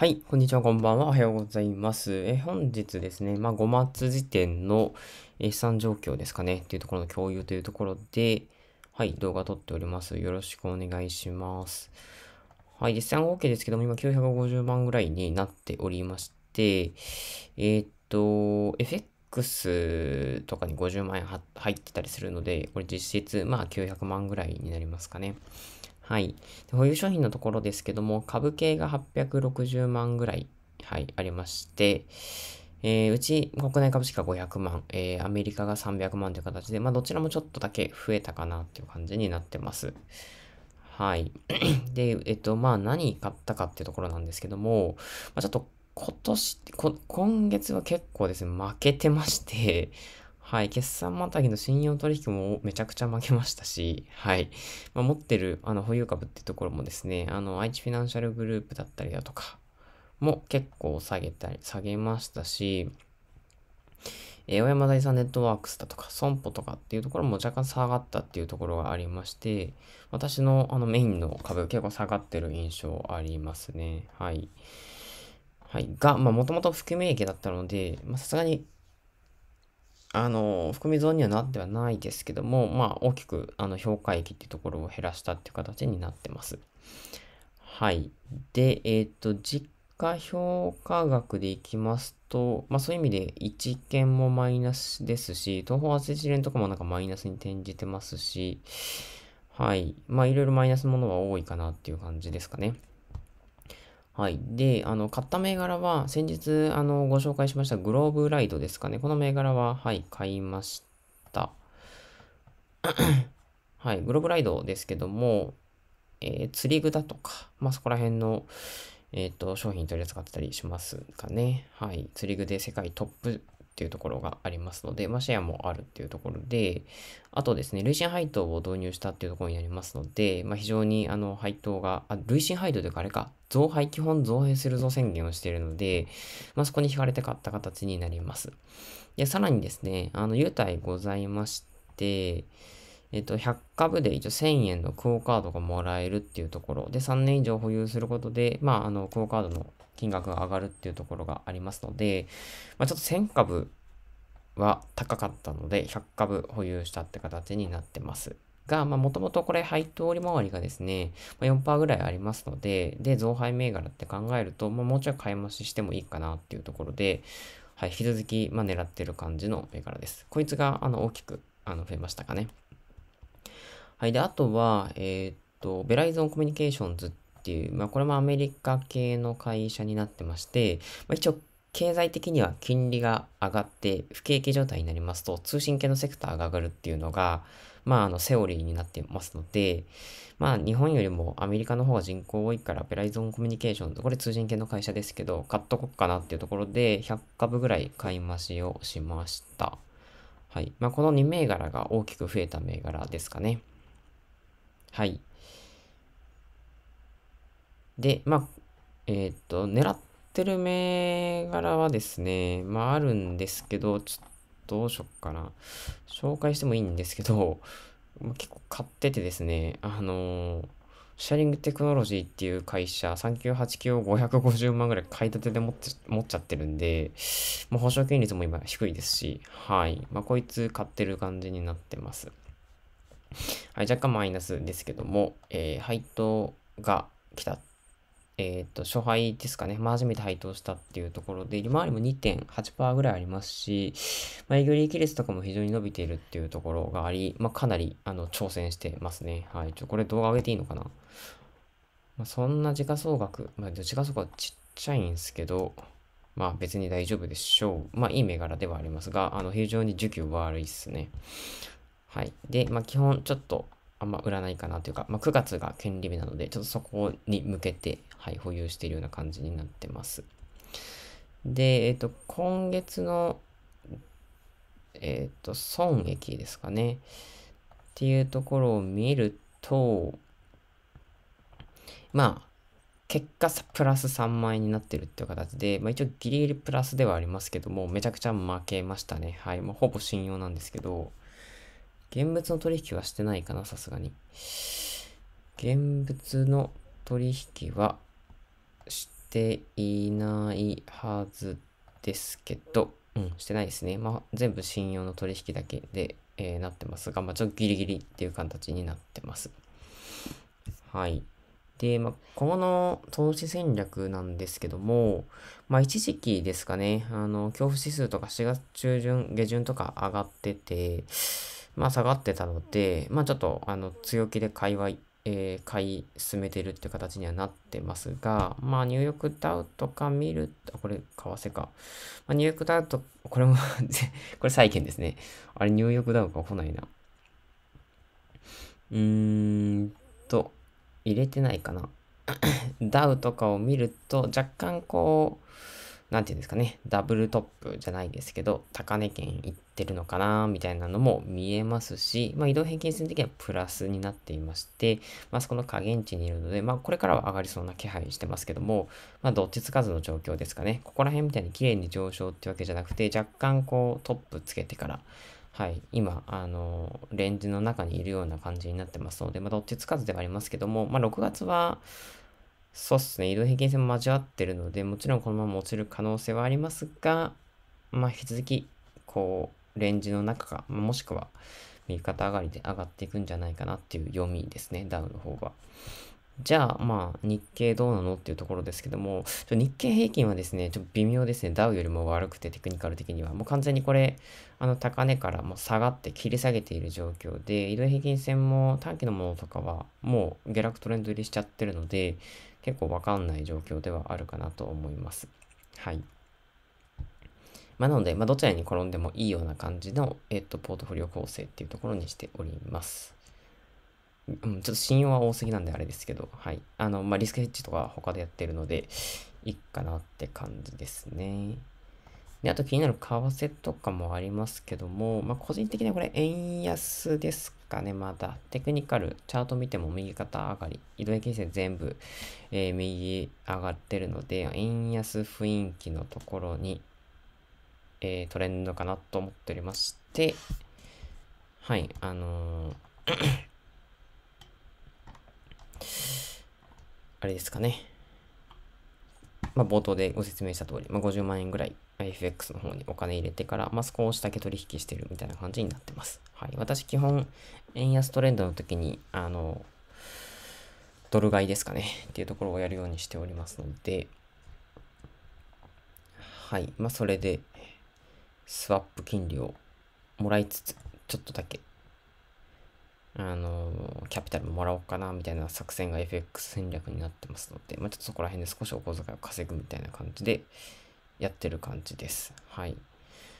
はい、こんにちは、こんばんは。おはようございます。え本日ですね、まあ、5月時点の資産状況ですかね、というところの共有というところで、はい、動画撮っております。よろしくお願いします。はい、で、資産合計ですけども、今950万ぐらいになっておりまして、えー、っと、FX とかに50万円入ってたりするので、これ実質、まあ900万ぐらいになりますかね。はい。保有商品のところですけども、株系が860万ぐらい、はい、ありまして、えー、うち国内株式が500万、えー、アメリカが300万という形で、まあ、どちらもちょっとだけ増えたかなっていう感じになってます。はい。で、えっと、まあ、何買ったかっていうところなんですけども、まあ、ちょっと今年、今月は結構ですね、負けてまして、はい、決算またぎの信用取引もめちゃくちゃ負けましたし、はい、まあ、持ってるあの保有株ってところもですね、あの、愛知フィナンシャルグループだったりだとかも結構下げたり、下げましたし、え小山財産ネットワークスだとか、損保とかっていうところも若干下がったっていうところがありまして、私のあのメインの株結構下がってる印象ありますね。はい。はい。が、まあ、もともと含み益だったので、まさすがにあの、含み損にはなってはないですけども、まあ、大きく、あの、評価益っていうところを減らしたっていう形になってます。はい。で、えっ、ー、と、実家評価額でいきますと、まあ、そういう意味で、1件もマイナスですし、東方アセチレンとかもなんかマイナスに転じてますし、はい。まあ、いろいろマイナスものは多いかなっていう感じですかね。はい。で、あの、買った銘柄は、先日、あの、ご紹介しましたグローブライドですかね。この銘柄は、はい、買いました。はい、グローブライドですけども、えー、釣り具だとか、まあ、そこら辺の、えっ、ー、と、商品取り扱ってたりしますかね。はい。釣り具で世界トップっていうところがありますので、まあ、シェアもあるっていうところで、あとですね、累進配当を導入したっていうところになりますので、まあ、非常にあの配当が、あ累進配当というかあれか、増配、基本増配するぞ宣言をしているので、まあ、そこに引かれて買った形になります。で、さらにですね、あの、優待ございまして、えっと、100株で一応1000円のクオカードがもらえるっていうところで、3年以上保有することで、まあ、あの、クオカードの金額が上がるっていうところがありますので、まあ、ちょっと1000株は高かったので、100株保有したって形になってます。が、まあ、もともとこれ配当利回りがですね、まあ、4%ぐらいありますので、で、増配銘柄って考えると、まあ、もうちょい買い増ししてもいいかなっていうところで、はい、引き続き、まあ、狙ってる感じの銘柄です。こいつが、あの、大きく、あの、増えましたかね。はい。で、あとは、えー、っと、ベライゾンコミュニケーションズっていう、まあ、これもアメリカ系の会社になってまして、まあ、一応、経済的には金利が上がって不景気状態になりますと通信系のセクターが上がるっていうのが、まあ、あのセオリーになってますので、まあ、日本よりもアメリカの方が人口多いからベライゾンコミュニケーションズこれ通信系の会社ですけど買っとこっかなっていうところで100株ぐらい買い増しをしました。はいまあ、この2銘柄が大きく増えた銘柄ですかね。はい。で、まあ、えっ、ー、と、狙ってる銘柄はですね、まあ、あるんですけど、ちょっとどうしよっかな。紹介してもいいんですけど、まあ、結構買っててですね、あのー、シェアリングテクノロジーっていう会社、3989を550万ぐらい買い立てで持って持っちゃってるんで、もう保証金率も今低いですし、はい。まあ、こいつ買ってる感じになってます。はい、若干マイナスですけども、えー、配当が来た。えっ、ー、と、勝敗ですかね。まあ、初めて配当したっていうところで、利回りも2.8%ぐらいありますし、まあ、リーキ益スとかも非常に伸びているっていうところがあり、まあ、かなり、あの、挑戦してますね。はい。ちょ、これ動画上げていいのかなまあ、そんな時価総額、まあ、時価総額ちっちゃいんですけど、まあ別に大丈夫でしょう。まあいい銘柄ではありますが、あの非常に需給悪いですね。はい。で、まあ、基本ちょっとあんま売らないかなというか、まあ、9月が権利日なので、ちょっとそこに向けて、はい、保有しているような感じになってます。で、えっ、ー、と、今月の、えっ、ー、と、損益ですかね。っていうところを見ると、まあ、結果プラス3万円になってるっていう形で、まあ、一応ギリギリプラスではありますけども、めちゃくちゃ負けましたね。はい。ま、あ、ほぼ信用なんですけど、現物の取引はしてないかな、さすがに。現物の取引はしていないはずですけど、うん、してないですね。まあ、全部信用の取引だけで、えー、なってますが、まあ、ちょっとギリギリっていう形になってます。はい。で、まあ、今後の投資戦略なんですけども、まあ、一時期ですかね、あの、恐怖指数とか4月中旬、下旬とか上がってて、まあ、下がってたので、まあ、ちょっと、あの、強気で買いは、えー、買い進めてるって形にはなってますが、まあ、ニューヨークダウとか見ると、これ、為替か。まあ、ニューヨークダウと、これも これ債券ですね。あれ、ニューヨークダウか来ないな。うーんと、入れてないかな。ダウとかを見ると、若干こう、なんていうんですかね、ダブルトップじゃないですけど、高値圏行ってるのかな、みたいなのも見えますし、まあ、移動平均線的にはプラスになっていまして、まあ、そこの下限値にいるので、まあ、これからは上がりそうな気配してますけども、まあ、どっちつかずの状況ですかね。ここら辺みたいに綺麗に上昇ってわけじゃなくて、若干こう、トップつけてから、はい、今、あの、レンジの中にいるような感じになってますので、まあ、どっちつかずではありますけども、まあ、6月は、そうっすね、移動平均線も交わってるので、もちろんこのまま落ちる可能性はありますが、まあ、引き続き、こう、レンジの中か、もしくは、右肩上がりで上がっていくんじゃないかなっていう読みですね、ダウの方は。じゃあ、まあ、日経どうなのっていうところですけども、ちょ日経平均はですね、ちょっと微妙ですね。ダウよりも悪くてテクニカル的には。もう完全にこれ、あの、高値からもう下がって切り下げている状況で、移動平均線も短期のものとかはもう下落トレンド入りしちゃってるので、結構わかんない状況ではあるかなと思います。はい。まあ、なので、まあ、どちらに転んでもいいような感じの、えっと、ポートフォリオ構成っていうところにしております。うん、ちょっと信用は多すぎなんであれですけど、はい。あの、まあ、リスクヘッジとか他でやってるので、いいかなって感じですね。で、あと気になる為替とかもありますけども、まあ、個人的にはこれ円安ですかね、まだ。テクニカル、チャート見ても右肩上がり、移動平均線全部、えー、右上がってるので、円安雰囲気のところに、えー、トレンドかなと思っておりまして、はい、あのー あれですかね。まあ、冒頭でご説明した通り、まあ、50万円ぐらい FX の方にお金入れてから、まあ、少しだけ取引してるみたいな感じになってます。はい。私、基本、円安トレンドの時に、あの、ドル買いですかね、っていうところをやるようにしておりますので、はい。まあ、それで、スワップ金利をもらいつつ、ちょっとだけあの、キャピタルもらおうかな、みたいな作戦が FX 戦略になってますので、まあ、ちょっとそこら辺で少しお小遣いを稼ぐみたいな感じでやってる感じです。はい。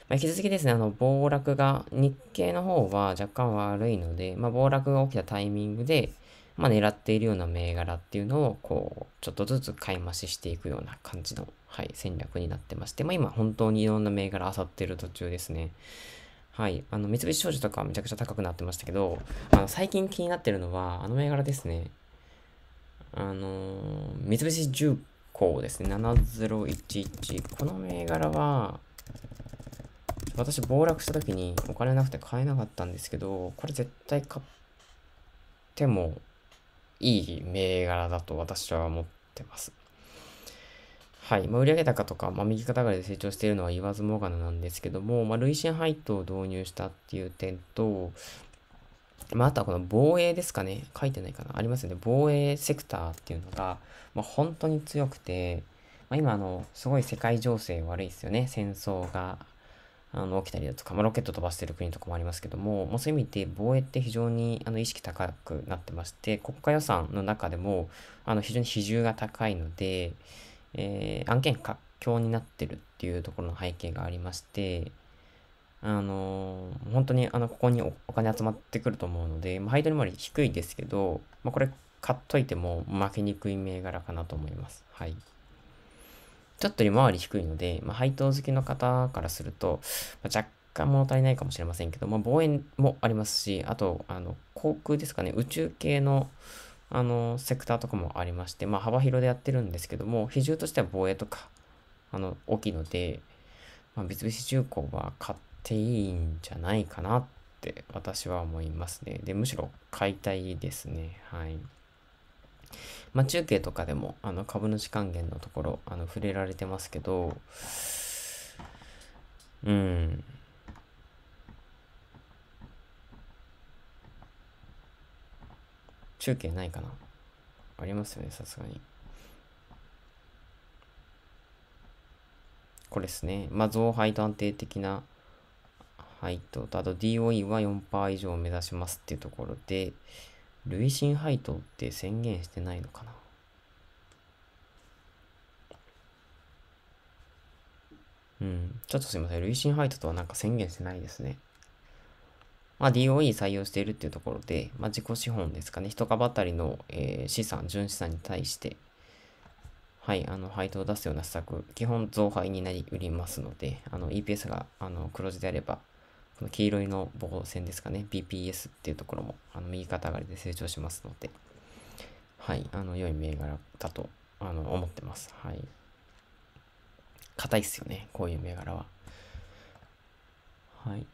まあ、引き続きですね、あの、暴落が、日経の方は若干悪いので、まあ、暴落が起きたタイミングで、まあ、狙っているような銘柄っていうのを、こう、ちょっとずつ買い増ししていくような感じの、はい、戦略になってまして、まあ、今、本当にいろんな銘柄漁ってる途中ですね。はい。あの、三菱商事とかめちゃくちゃ高くなってましたけど、あの、最近気になってるのは、あの銘柄ですね。あのー、三菱重工ですね。7011。この銘柄は、私暴落した時にお金なくて買えなかったんですけど、これ絶対買ってもいい銘柄だと私は思ってます。はい。まあ、売上高とか、まあ、右肩上がりで成長しているのは言わずもがななんですけども、まあ、累進配当を導入したっていう点と、まあ、あとはこの防衛ですかね。書いてないかな。ありますよね。防衛セクターっていうのが、まあ、本当に強くて、まあ、今、あの、すごい世界情勢悪いですよね。戦争が、あの、起きたりだとか、まあ、ロケット飛ばしてる国とかもありますけども、もうそういう意味で防衛って非常に、あの、意識高くなってまして、国家予算の中でも、あの、非常に比重が高いので、えー、案件活況になってるっていうところの背景がありまして、あのー、本当にあのここにお金集まってくると思うので、まあ、配当利回り低いですけど、まあ、これ買っといても負けにくい銘柄かなと思います。はい。ちょっと利回り低いので、まあ、配当好きの方からすると、まあ、若干物足りないかもしれませんけど、まあ、望遠もありますし、あと、あの、航空ですかね、宇宙系の、あの、セクターとかもありまして、まあ、幅広でやってるんですけども、比重としては防衛とか、あの、大きいので、まあ、三菱重工は買っていいんじゃないかなって私は思いますね。で、むしろ買いたいですね。はい。まあ、中継とかでも、あの、株主還元のところ、あの、触れられてますけど、うん。中継ないかなありますよね、さすがに。これですね。まあ、増配と安定的な配当と、あと DOE は4%以上を目指しますっていうところで、累進配当って宣言してないのかなうん。ちょっとすいません。累進配当とはなんか宣言してないですね。まあ、DOE 採用しているっていうところで、まあ、自己資本ですかね、一株当たりの、えー、資産、純資産に対して、はい、あの配当を出すような施策、基本増配になりうりますので、あの EPS があの黒字であれば、この黄色いの棒線ですかね、BPS っていうところもあの右肩上がりで成長しますので、はい、あの良い銘柄だとあの思ってます。はい。硬いっすよね、こういう銘柄は。はい。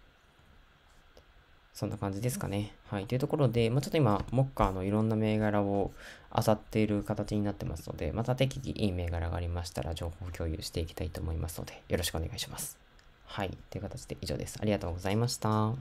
そんな感じですかね。はい。というところで、まあ、ちょっと今、モッカーのいろんな銘柄を漁っている形になってますので、また適宜いい銘柄がありましたら情報共有していきたいと思いますので、よろしくお願いします。はい。という形で以上です。ありがとうございました。